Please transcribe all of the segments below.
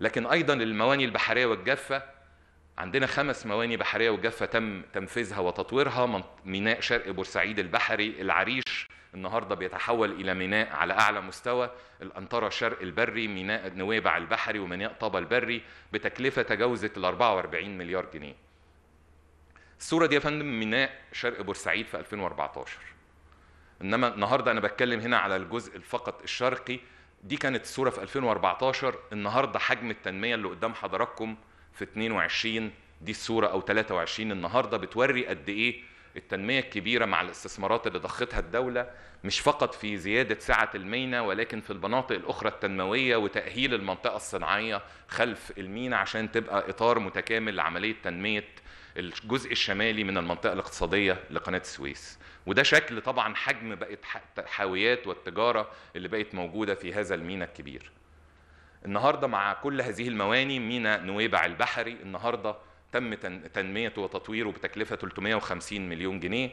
لكن ايضا المواني البحريه والجافه عندنا خمس مواني بحريه وجافه تم تنفيذها وتطويرها ميناء شرق بورسعيد البحري العريش النهارده بيتحول الى ميناء على اعلى مستوى الانطره شرق البري ميناء نويبع البحري وميناء طابا البري بتكلفه تجاوزت ال 44 مليار جنيه الصوره دي يا فندم ميناء شرق بورسعيد في 2014 انما النهارده انا بتكلم هنا على الجزء فقط الشرقي دي كانت الصوره في 2014 النهارده حجم التنميه اللي قدام حضراتكم في 22 دي الصوره او 23 النهارده بتوري قد ايه التنمية الكبيرة مع الاستثمارات اللي ضختها الدولة مش فقط في زيادة سعة المينا ولكن في المناطق الأخرى التنموية وتأهيل المنطقة الصناعية خلف المينا عشان تبقى إطار متكامل لعملية تنمية الجزء الشمالي من المنطقة الاقتصادية لقناة السويس وده شكل طبعا حجم بقت الحاويات والتجارة اللي بقت موجودة في هذا المينا الكبير النهاردة مع كل هذه المواني مينا نويبع البحري النهاردة تم تنميته وتطويره بتكلفه 350 مليون جنيه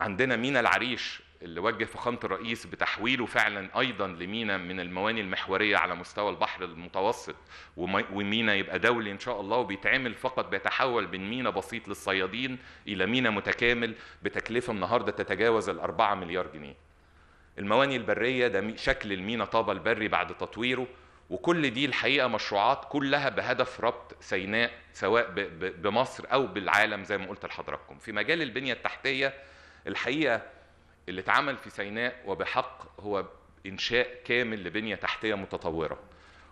عندنا مينا العريش اللي وجه فخامه الرئيس بتحويله فعلا ايضا لمينا من المواني المحوريه على مستوى البحر المتوسط ومينا يبقى دولي ان شاء الله وبيتعمل فقط بيتحول من مينا بسيط للصيادين الى مينا متكامل بتكلفه النهارده تتجاوز ال 4 مليار جنيه. المواني البريه ده شكل المينا طابا البري بعد تطويره وكل دي الحقيقه مشروعات كلها بهدف ربط سيناء سواء بمصر او بالعالم زي ما قلت لحضراتكم في مجال البنيه التحتيه الحقيقه اللي اتعمل في سيناء وبحق هو انشاء كامل لبنيه تحتيه متطوره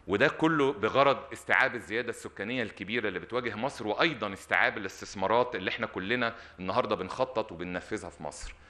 وده كله بغرض استيعاب الزياده السكانيه الكبيره اللي بتواجه مصر وايضا استيعاب الاستثمارات اللي احنا كلنا النهارده بنخطط وبننفذها في مصر